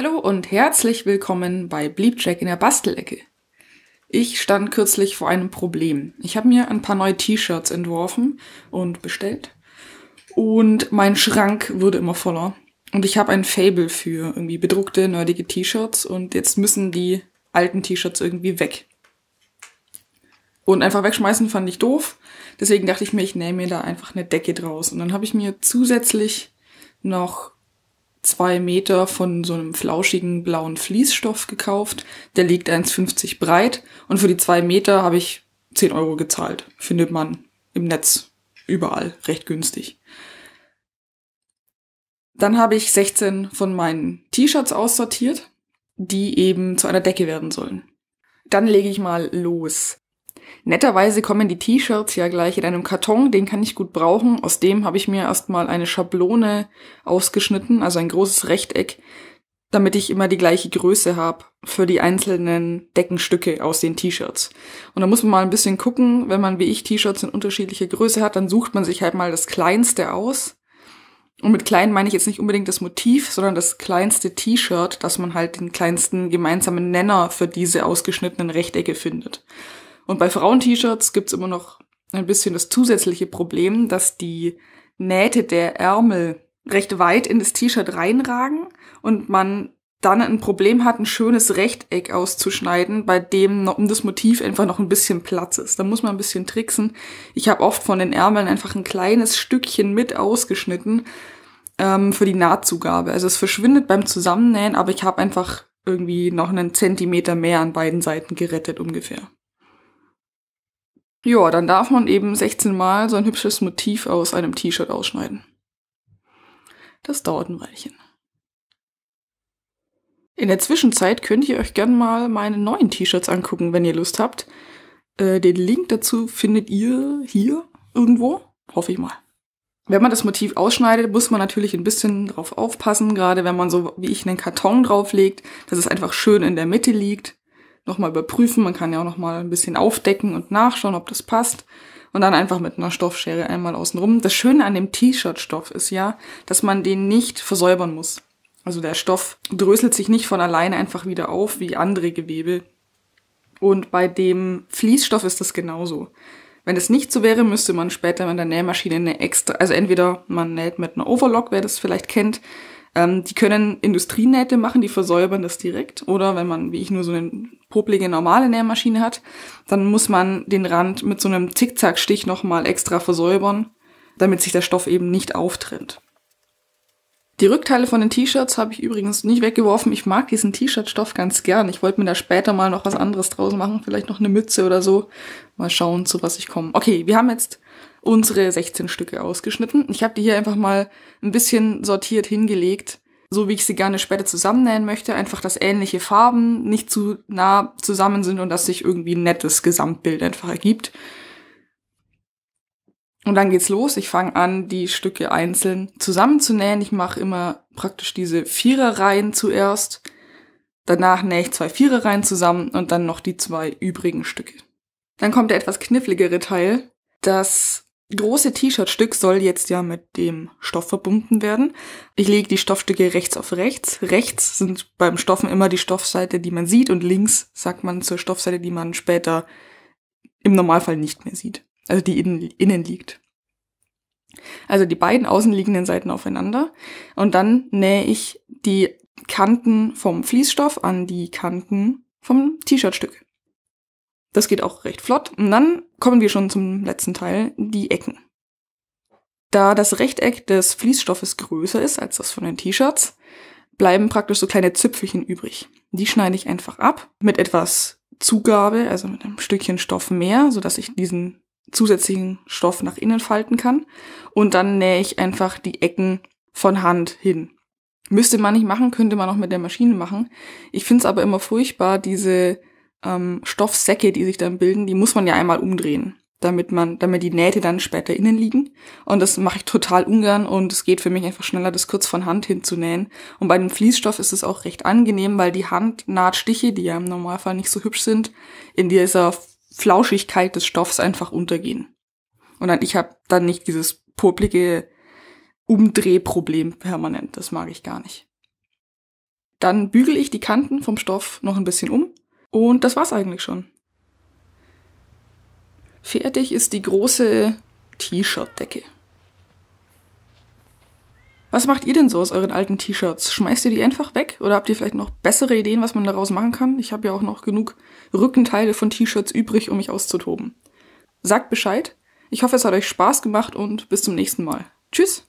Hallo und herzlich willkommen bei Bleepjack in der Bastelecke. Ich stand kürzlich vor einem Problem. Ich habe mir ein paar neue T-Shirts entworfen und bestellt. Und mein Schrank wurde immer voller. Und ich habe ein Fable für irgendwie bedruckte, nerdige T-Shirts und jetzt müssen die alten T-Shirts irgendwie weg. Und einfach wegschmeißen fand ich doof. Deswegen dachte ich mir, ich nähe mir da einfach eine Decke draus. Und dann habe ich mir zusätzlich noch zwei Meter von so einem flauschigen blauen Fließstoff gekauft. Der liegt 1,50 breit und für die zwei Meter habe ich 10 Euro gezahlt. Findet man im Netz überall recht günstig. Dann habe ich 16 von meinen T-Shirts aussortiert, die eben zu einer Decke werden sollen. Dann lege ich mal los. Netterweise kommen die T-Shirts ja gleich in einem Karton, den kann ich gut brauchen. Aus dem habe ich mir erstmal eine Schablone ausgeschnitten, also ein großes Rechteck, damit ich immer die gleiche Größe habe für die einzelnen Deckenstücke aus den T-Shirts. Und da muss man mal ein bisschen gucken, wenn man wie ich T-Shirts in unterschiedlicher Größe hat, dann sucht man sich halt mal das kleinste aus. Und mit klein meine ich jetzt nicht unbedingt das Motiv, sondern das kleinste T-Shirt, dass man halt den kleinsten gemeinsamen Nenner für diese ausgeschnittenen Rechtecke findet. Und bei frauent t shirts gibt's immer noch ein bisschen das zusätzliche Problem, dass die Nähte der Ärmel recht weit in das T-Shirt reinragen und man dann ein Problem hat, ein schönes Rechteck auszuschneiden, bei dem um das Motiv einfach noch ein bisschen Platz ist. Da muss man ein bisschen tricksen. Ich habe oft von den Ärmeln einfach ein kleines Stückchen mit ausgeschnitten ähm, für die Nahtzugabe. Also es verschwindet beim Zusammennähen, aber ich habe einfach irgendwie noch einen Zentimeter mehr an beiden Seiten gerettet ungefähr. Ja, dann darf man eben 16 Mal so ein hübsches Motiv aus einem T-Shirt ausschneiden. Das dauert ein Weilchen. In der Zwischenzeit könnt ihr euch gerne mal meine neuen T-Shirts angucken, wenn ihr Lust habt. Äh, den Link dazu findet ihr hier irgendwo, hoffe ich mal. Wenn man das Motiv ausschneidet, muss man natürlich ein bisschen drauf aufpassen, gerade wenn man so wie ich einen Karton drauflegt, dass es einfach schön in der Mitte liegt nochmal überprüfen. Man kann ja auch nochmal ein bisschen aufdecken und nachschauen, ob das passt. Und dann einfach mit einer Stoffschere einmal außenrum. Das Schöne an dem T-Shirt-Stoff ist ja, dass man den nicht versäubern muss. Also der Stoff dröselt sich nicht von alleine einfach wieder auf wie andere Gewebe. Und bei dem Fließstoff ist das genauso. Wenn es nicht so wäre, müsste man später mit der Nähmaschine eine extra, also entweder man näht mit einer Overlock, wer das vielleicht kennt, ähm, die können Industrienähte machen, die versäubern das direkt. Oder wenn man, wie ich, nur so eine poplige normale Nähmaschine hat, dann muss man den Rand mit so einem Zickzackstich nochmal extra versäubern, damit sich der Stoff eben nicht auftrennt. Die Rückteile von den T-Shirts habe ich übrigens nicht weggeworfen. Ich mag diesen T-Shirt-Stoff ganz gern. Ich wollte mir da später mal noch was anderes draus machen. Vielleicht noch eine Mütze oder so. Mal schauen, zu was ich komme. Okay, wir haben jetzt unsere 16 Stücke ausgeschnitten. Ich habe die hier einfach mal ein bisschen sortiert hingelegt, so wie ich sie gerne später zusammennähen möchte. Einfach, dass ähnliche Farben nicht zu nah zusammen sind und dass sich irgendwie ein nettes Gesamtbild einfach ergibt. Und dann geht's los. Ich fange an, die Stücke einzeln zusammenzunähen. Ich mache immer praktisch diese Viererreihen zuerst. Danach nähe ich zwei Viererreihen zusammen und dann noch die zwei übrigen Stücke. Dann kommt der etwas kniffligere Teil. Das große T-Shirt-Stück soll jetzt ja mit dem Stoff verbunden werden. Ich lege die Stoffstücke rechts auf rechts. Rechts sind beim Stoffen immer die Stoffseite, die man sieht und links sagt man zur Stoffseite, die man später im Normalfall nicht mehr sieht. Also die innen, innen liegt. Also die beiden außenliegenden Seiten aufeinander und dann nähe ich die Kanten vom Fließstoff an die Kanten vom T-Shirt-Stück. Das geht auch recht flott. Und dann kommen wir schon zum letzten Teil, die Ecken. Da das Rechteck des Fließstoffes größer ist als das von den T-Shirts, bleiben praktisch so kleine Zipfelchen übrig. Die schneide ich einfach ab mit etwas Zugabe, also mit einem Stückchen Stoff mehr, sodass ich diesen zusätzlichen Stoff nach innen falten kann. Und dann nähe ich einfach die Ecken von Hand hin. Müsste man nicht machen, könnte man auch mit der Maschine machen. Ich finde es aber immer furchtbar, diese ähm, Stoffsäcke, die sich dann bilden, die muss man ja einmal umdrehen, damit man, damit die Nähte dann später innen liegen. Und das mache ich total ungern und es geht für mich einfach schneller, das kurz von Hand hinzunähen. Und bei dem Fließstoff ist es auch recht angenehm, weil die Handnahtstiche, die ja im Normalfall nicht so hübsch sind, in dieser Flauschigkeit des Stoffs einfach untergehen. Und dann, ich habe dann nicht dieses publige Umdrehproblem permanent. Das mag ich gar nicht. Dann bügel ich die Kanten vom Stoff noch ein bisschen um und das war's eigentlich schon. Fertig ist die große T-Shirt-Decke. Was macht ihr denn so aus euren alten T-Shirts? Schmeißt ihr die einfach weg? Oder habt ihr vielleicht noch bessere Ideen, was man daraus machen kann? Ich habe ja auch noch genug Rückenteile von T-Shirts übrig, um mich auszutoben. Sagt Bescheid. Ich hoffe, es hat euch Spaß gemacht und bis zum nächsten Mal. Tschüss!